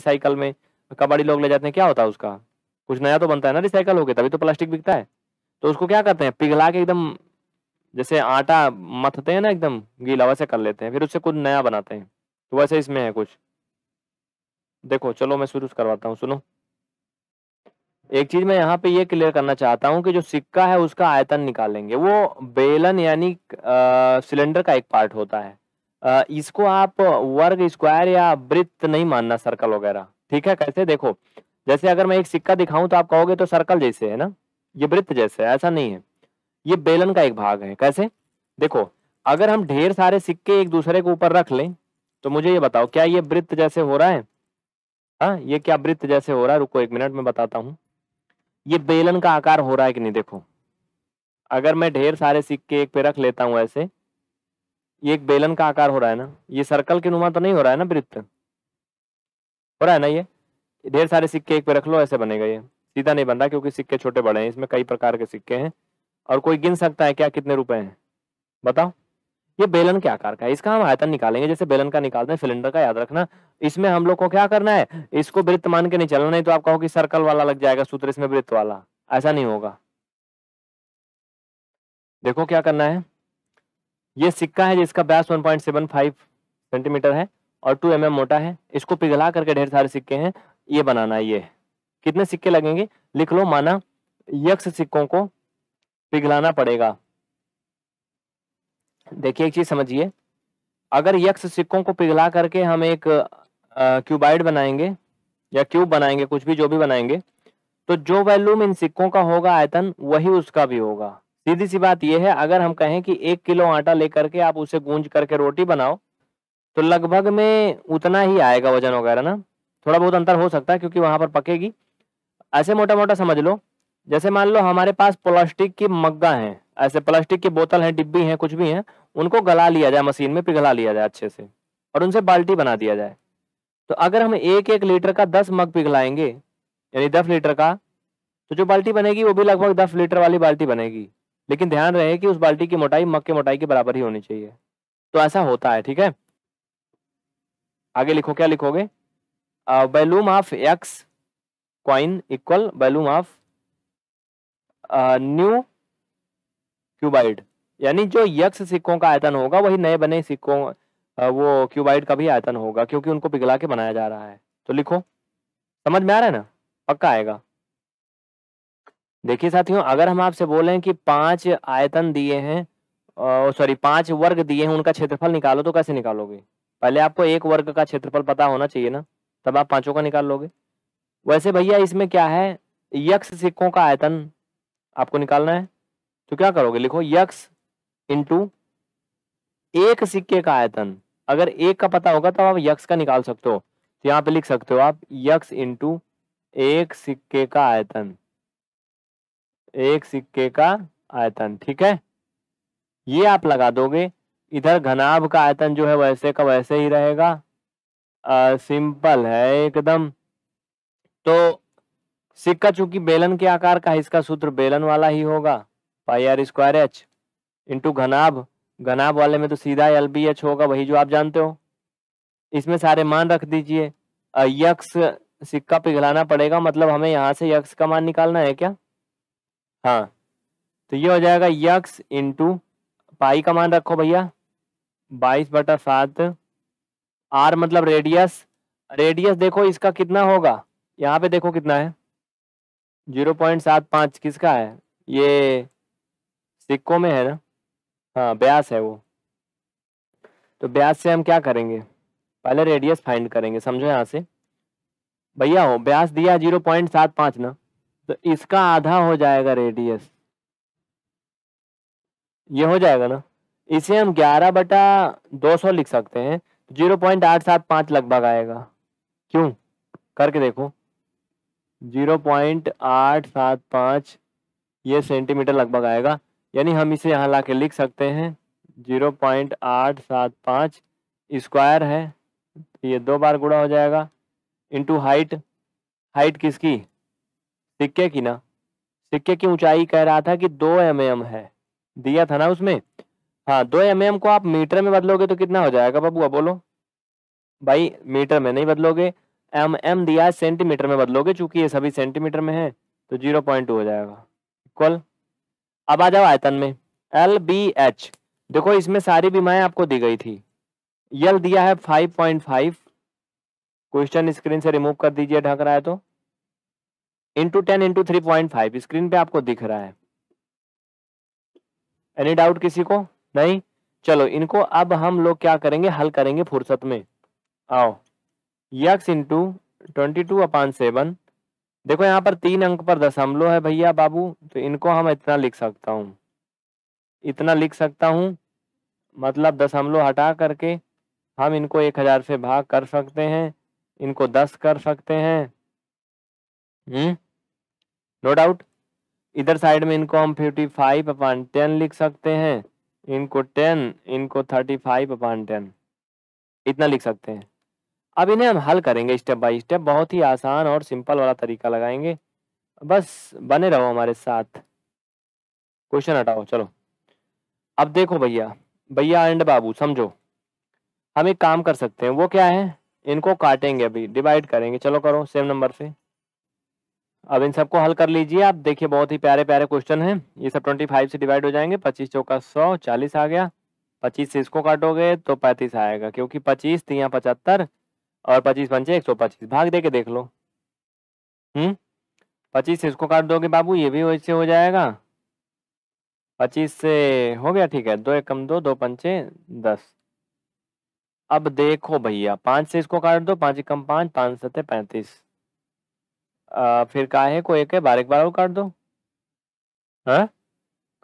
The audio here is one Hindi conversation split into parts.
साइकिल में कबाड़ी लोग ले जाते हैं क्या होता है उसका कुछ नया तो बनता है ना रिसाइकल होके तभी तो प्लास्टिक बिकता है तो उसको क्या करते हैं पिघला के एकदम जैसे आटा मथते हैं ना एकदम गीला वैसे कर लेते हैं फिर उससे कुछ नया बनाते हैं तो वैसे इसमें है कुछ देखो चलो मैं शुरू करवाता हूँ सुनो एक चीज मैं यहाँ पे ये क्लियर करना चाहता हूँ कि जो सिक्का है उसका आयतन निकालेंगे वो बेलन यानी सिलेंडर का एक पार्ट होता है इसको आप वर्ग स्क्वायर या वृत्त नहीं मानना सर्कल वगैरह ठीक है कैसे देखो जैसे अगर मैं एक सिक्का दिखाऊं तो आप कहोगे तो सर्कल जैसे है ना ये वृत्त जैसे है ऐसा नहीं है ये बेलन का एक भाग है कैसे देखो अगर हम ढेर सारे सिक्के एक दूसरे के ऊपर रख लें तो मुझे ये बताओ क्या ये वृत्त जैसे हो रहा है हाँ ये क्या वृत्त जैसे हो रहा है रुको एक मिनट में बताता हूँ ये बेलन का आकार हो रहा है कि नहीं देखो अगर मैं ढेर सारे सिक्के एक पे रख लेता हूँ ऐसे ये एक बेलन का आकार हो रहा है ना ये सर्कल के नुमा तो नहीं हो रहा है ना वृत्त हो रहा है ना ये ढेर सारे सिक्के एक पे रख लो ऐसे बनेगा ये सीधा नहीं बन रहा क्योंकि सिक्के छोटे बड़े हैं इसमें कई प्रकार के सिक्के हैं और कोई गिन सकता है क्या कितने रुपए हैं बताओ ये बेलन के आकार का है इसका हम आयतन निकालेंगे जैसे बेलन का निकालते हैं सिलेंडर का याद रखना इसमें हम लोग को क्या करना है इसको वृत्त मान के नहीं चलना नहीं तो आप कहो कि सर्कल वाला लग जाएगा सूत्र इसमें वृत्त वाला ऐसा नहीं होगा देखो क्या करना है ये सिक्का है जिसका सेवन 1.75 सेंटीमीटर है और 2 एम mm मोटा है इसको पिघला करके ढेर सारे सिक्के हैं ये बनाना है ये कितने सिक्के लगेंगे लिख लो माना यक्ष सिक्कों को पिघलाना पड़ेगा देखिए एक चीज समझिए अगर यक्ष सिक्कों को पिघला करके हम एक क्यूबाइड बनाएंगे या क्यूब बनाएंगे कुछ भी जो भी बनाएंगे तो जो वैल्यूम इन सिक्कों का होगा आयतन वही उसका भी होगा सीधी सी बात यह है अगर हम कहें कि एक किलो आटा लेकर के आप उसे गूंज करके रोटी बनाओ तो लगभग में उतना ही आएगा वजन वगैरह ना थोड़ा बहुत अंतर हो सकता है क्योंकि वहां पर पकेगी ऐसे मोटा मोटा समझ लो जैसे मान लो हमारे पास प्लास्टिक की मग्गा है ऐसे प्लास्टिक की बोतल है डिब्बी है कुछ भी है उनको गला लिया जाए मशीन में पिघला लिया जाए अच्छे से और उनसे बाल्टी बना दिया जाए तो अगर हम एक एक लीटर का दस मग पिघलाएंगे यानी दस लीटर का तो जो बाल्टी बनेगी वो भी लगभग दस लीटर वाली बाल्टी बनेगी लेकिन ध्यान रहे कि उस बाल्टी की मोटाई मग के मोटाई के बराबर ही होनी चाहिए तो ऐसा होता है ठीक है आगे लिखो क्या लिखोगे volume of X coin equal volume of new cuboid यानी जो यक्स सिक्कों का आयतन होगा वही नए बने सिक्कों वो क्यूबाइड का भी आयतन होगा क्योंकि उनको पिघला के बनाया जा रहा है तो लिखो समझ में आ रहा है ना पक्का आएगा देखिए साथियों अगर हम आपसे बोलें कि पांच आयतन दिए हैं सॉरी पांच वर्ग दिए हैं उनका क्षेत्रफल निकालो तो कैसे निकालोगे पहले आपको एक वर्ग का क्षेत्रफल पता होना चाहिए ना तब आप पांचों का निकाल लोगे वैसे भैया इसमें क्या है यक्ष सिक्कों का आयतन आपको निकालना है तो क्या करोगे लिखो यक्ष इंटू एक सिक्के का आयतन अगर एक का पता होगा तो आप यक्ष का निकाल सकते हो तो यहाँ पे लिख सकते हो आप यक्ष इंटू एक सिक्के का आयतन एक सिक्के का आयतन ठीक है ये आप लगा दोगे इधर घनाभ का आयतन जो है वैसे का वैसे ही रहेगा आ, सिंपल है एकदम तो सिक्का चूंकि बेलन के आकार का है इसका सूत्र बेलन वाला ही होगा pi R square H into घनाभ घनाभ वाले में तो सीधा एल बी एच होगा वही जो आप जानते हो इसमें सारे मान रख दीजिए यक्स सिक्का पिघलाना पड़ेगा मतलब हमें यहाँ से यक्स का मान निकालना है क्या हाँ तो ये हो जाएगा यक्स इंटू पाई का मान रखो भैया बाईस बटा सात आर मतलब रेडियस रेडियस देखो इसका कितना होगा यहाँ पे देखो कितना है जीरो पॉइंट सात पाँच किसका है ये सिक्कों में है ना हाँ ब्यास है वो तो ब्यास से हम क्या करेंगे पहले रेडियस फाइंड करेंगे समझो यहाँ से भैया हो ब्यास दिया जीरो पॉइंट सात पाँच ना तो इसका आधा हो जाएगा रेडियस ये हो जाएगा ना इसे हम 11 बटा 200 लिख सकते हैं जीरो पॉइंट आठ सात पाँच लगभग आएगा क्यों करके देखो जीरो पॉइंट आठ सात पाँच ये सेंटीमीटर लगभग आएगा यानी हम इसे यहाँ ला के लिख सकते हैं जीरो पॉइंट आठ सात पाँच स्क्वायर है ये दो बार गुड़ा हो जाएगा इंटू हाइट हाइट किसकी सिक्के की ना सिक्के की ऊंचाई कह रहा था कि दो एम एम है दिया था ना उसमें हाँ दो एम एम को आप मीटर में बदलोगे तो कितना हो जाएगा बबुआ बोलो भाई मीटर में नहीं बदलोगे एम एम दिया है सेंटीमीटर में बदलोगे चूंकि ये सभी सेंटीमीटर में है तो जीरो पॉइंट टू हो जाएगा इक्वल अब आ जाओ आयतन में एल बी एच देखो इसमें सारी बीमाएं आपको दी गई थी यल दिया है five point five question screen से रिमूव कर दीजिए ढक रहा है तो into ten into three point five screen पे आपको दिख रहा है एनी डाउट किसी को नहीं चलो इनको अब हम लोग क्या करेंगे हल करेंगे फुर्सत में आओ X into twenty two upon seven देखो यहाँ पर तीन अंक पर दशमलव है भैया बाबू तो इनको हम इतना लिख सकता हूँ इतना लिख सकता हूँ मतलब दशमलव हटा करके हम इनको एक हजार से भाग कर सकते हैं इनको दस कर सकते हैं हम्म नो डाउट इधर साइड में इनको हम फिफ्टी फाइव अपान टेन लिख सकते हैं इनको टेन इनको थर्टी फाइव अपान टेन इतना लिख सकते हैं अब इन्हें हम हल करेंगे स्टेप बाय स्टेप बहुत ही आसान और सिंपल वाला तरीका लगाएंगे बस बने रहो हमारे साथ क्वेश्चन हटाओ चलो अब देखो भैया भैया एंड बाबू समझो हम एक काम कर सकते हैं वो क्या है इनको काटेंगे अभी डिवाइड करेंगे चलो करो सेम नंबर से अब इन सबको हल कर लीजिए आप देखिए बहुत ही प्यारे प्यारे क्वेश्चन हैं ये सब ट्वेंटी फाइव से डिवाइड हो जाएंगे पच्चीस चौका सौ चालीस आ गया पच्चीस से इसको काटोगे तो पैंतीस आएगा क्योंकि पच्चीस तिया पचहत्तर और पच्चीस पंचे एक सौ पच्चीस भाग दे के देख लो हम्म पच्चीस से इसको काट दोगे बाबू ये भी वैसे हो जाएगा पच्चीस से हो गया ठीक है दो एक कम दो दो पंचे दस अब देखो भैया पाँच से इसको काट दो पाँच एक कम पाँच पाँच सत्य पैंतीस फिर फिर काहे को एक है बारह के बारह काट दो है हाँ?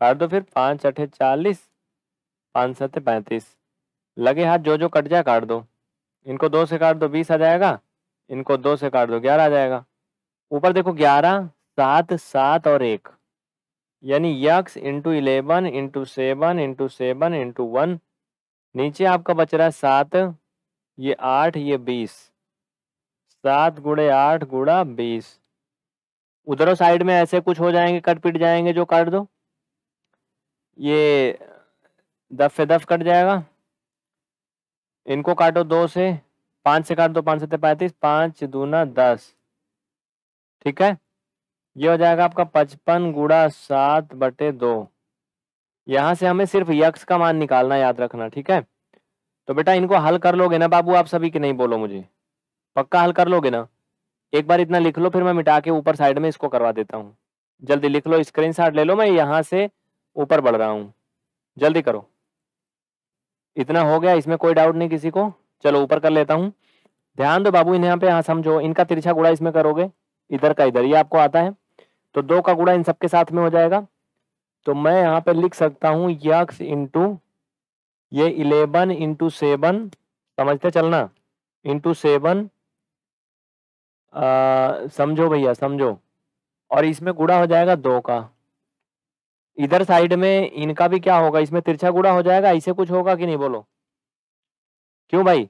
काट दो फिर पाँच अठे चालीस पाँच सत पैंतीस लगे हाथ जो जो कट जाए काट दो इनको दो से काट दो बीस आ जाएगा इनको दो से काट दो ग्यारह आ जाएगा ऊपर देखो ग्यारह सात सात और एक यानी X into eleven into seven into seven into one नीचे आपका बच रहा है सात ये आठ ये बीस सात गुड़े आठ गुड़ा बीस उधरों साइड में ऐसे कुछ हो जाएंगे कट पिट जाएंगे जो काट दो ये दफ से दफ कट जाएगा इनको काटो दो से पांच से काट दो पांच सत्य पैंतीस पांच दूना दस ठीक है ये हो जाएगा आपका पचपन गुड़ा सात बटे दो यहां से हमें सिर्फ यक्स का मान निकालना याद रखना ठीक है तो बेटा इनको हल कर लोगे ना बाबू आप सभी के नहीं बोलो मुझे पक्का हल कर लोगे ना एक बार इतना लिख लो फिर मैं मिटा के ऊपर साइड में इसको करवा देता हूँ जल्दी लिख लो स्क्रीन शॉट ले लो मैं यहाँ से ऊपर बढ़ रहा हूँ जल्दी करो इतना हो गया इसमें कोई डाउट नहीं किसी को चलो ऊपर कर लेता हूँ ध्यान दो बाबू इन्हें यहाँ पे यहाँ समझो इनका तिरछा गुड़ा इसमें करोगे इधर का इधर ये आपको आता है तो दो का गुड़ा इन सबके साथ में हो जाएगा तो मैं यहाँ पे लिख सकता हूँ यक्स इंटू ये इलेवन इंटू सेवन समझते चलना इंटू सेवन समझो भैया समझो और इसमें गुड़ा हो जाएगा दो का इधर साइड में इनका भी क्या होगा इसमें तिरछा गुड़ा हो जाएगा ऐसे कुछ होगा कि नहीं बोलो क्यों भाई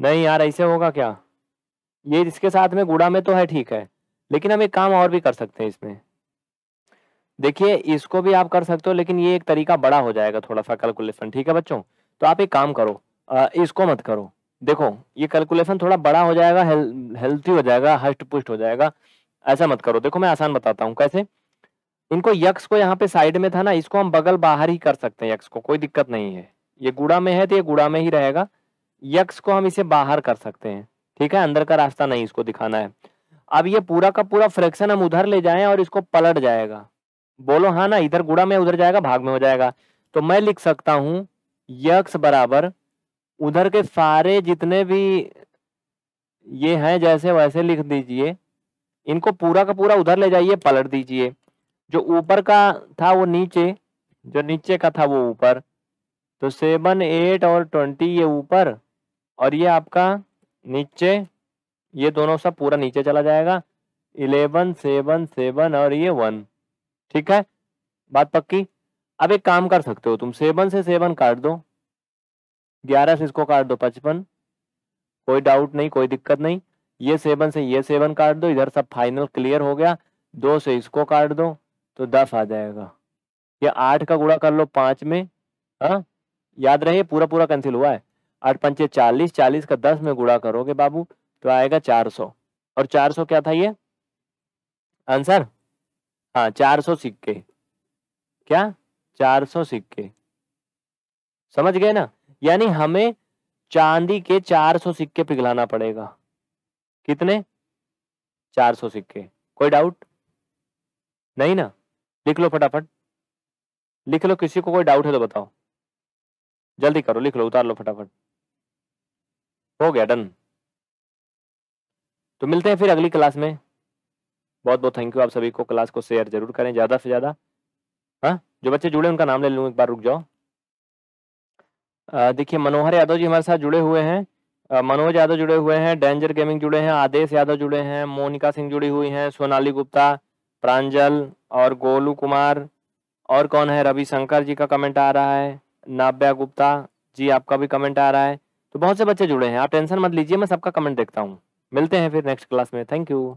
नहीं यार ऐसे होगा क्या ये इसके साथ में गुड़ा में तो है ठीक है लेकिन हम एक काम और भी कर सकते हैं इसमें देखिए इसको भी आप कर सकते हो लेकिन ये एक तरीका बड़ा हो जाएगा थोड़ा सा कैलकुलेशन ठीक है बच्चों तो आप एक काम करो आ, इसको मत करो देखो ये कैलकुलेशन थोड़ा बड़ा हो जाएगा हेल, हेल्थी हो जाएगा हष्ट पुष्ट हो जाएगा ऐसा मत करो देखो मैं आसान बताता हूँ कैसे इनको यक्ष को यहाँ पे साइड में था ना इसको हम बगल बाहर ही कर सकते हैं यक्ष को कोई दिक्कत नहीं है ये गुड़ा में है तो ये गुड़ा में ही रहेगा यक्ष को हम इसे बाहर कर सकते हैं ठीक है अंदर का रास्ता नहीं इसको दिखाना है अब ये पूरा का पूरा फ्रैक्शन हम उधर ले जाएं और इसको पलट जाएगा बोलो हाँ ना इधर गुड़ा में उधर जाएगा भाग में हो जाएगा तो मैं लिख सकता हूँ यक्ष बराबर उधर के सारे जितने भी ये हैं जैसे वैसे लिख दीजिए इनको पूरा का पूरा उधर ले जाइए पलट दीजिए जो ऊपर का था वो नीचे जो नीचे का था वो ऊपर तो सेवन एट और ट्वेंटी ये ऊपर और ये आपका नीचे ये दोनों सब पूरा नीचे चला जाएगा इलेवन सेवन सेवन और ये वन ठीक है बात पक्की अब एक काम कर सकते हो तुम सेवन से सेवन काट दो ग्यारह से इसको काट दो पचपन कोई डाउट नहीं कोई दिक्कत नहीं ये सेवन से ये सेवन काट दो इधर सब फाइनल क्लियर हो गया दो से इसको काट दो तो दस आ जाएगा ये आठ का गुड़ा कर लो पांच में हाँ याद रहे पूरा पूरा कैंसिल हुआ है आठ पंचे चालीस चालीस का दस में गुड़ा करोगे बाबू तो आएगा चार सौ और चार सौ क्या था ये आंसर हाँ चार सौ सिक्के क्या चार सौ सिक्के समझ गए ना यानी हमें चांदी के 400 सिक्के पिघलाना पड़ेगा कितने 400 सिक्के कोई डाउट नहीं ना लिख लो फटाफट लिख लो किसी को कोई डाउट है तो बताओ जल्दी करो लिख लो उतार लो फटाफट हो गया डन तो मिलते हैं फिर अगली क्लास में बहुत बहुत थैंक यू आप सभी को क्लास को शेयर जरूर करें ज़्यादा से ज़्यादा हाँ जो बच्चे जुड़े उनका नाम ले लूँ एक बार रुक जाओ देखिए मनोहर यादव जी हमारे साथ जुड़े हुए हैं मनोज यादव जुड़े हुए हैं डेंजर गेमिंग जुड़े हैं आदेश यादव जुड़े हैं मोनिका सिंह जुड़ी हुई हैं सोनाली गुप्ता प्रांजल और गोलू कुमार और कौन है रविशंकर जी का कमेंट आ रहा है नाव्या गुप्ता जी आपका भी कमेंट आ रहा है तो बहुत से बच्चे जुड़े हैं आप टेंशन मत लीजिए मैं सबका कमेंट देखता हूँ मिलते हैं फिर नेक्स्ट क्लास में थैंक यू